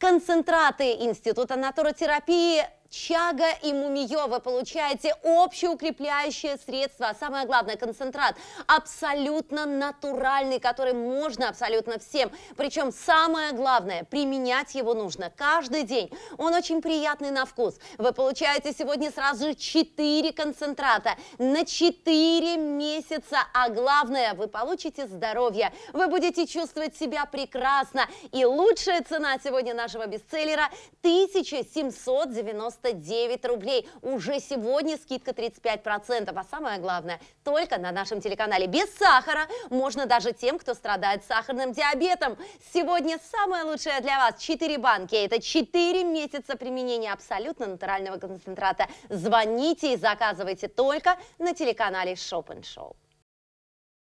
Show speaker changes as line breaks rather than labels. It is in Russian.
Концентраты Института натуротерапии Чага и Мумиё вы получаете общеукрепляющее средство, а самое главное концентрат, абсолютно натуральный, который можно абсолютно всем. Причем самое главное, применять его нужно каждый день. Он очень приятный на вкус. Вы получаете сегодня сразу 4 концентрата на 4 месяца, а главное, вы получите здоровье. Вы будете чувствовать себя прекрасно. И лучшая цена сегодня нашего бестселлера 1790 99 рублей. Уже сегодня скидка 35%. А самое главное, только на нашем телеканале. Без сахара можно даже тем, кто страдает сахарным диабетом. Сегодня самое лучшее для вас. 4 банки. Это 4 месяца применения абсолютно натурального концентрата. Звоните и заказывайте только на телеканале Шоп Шоу.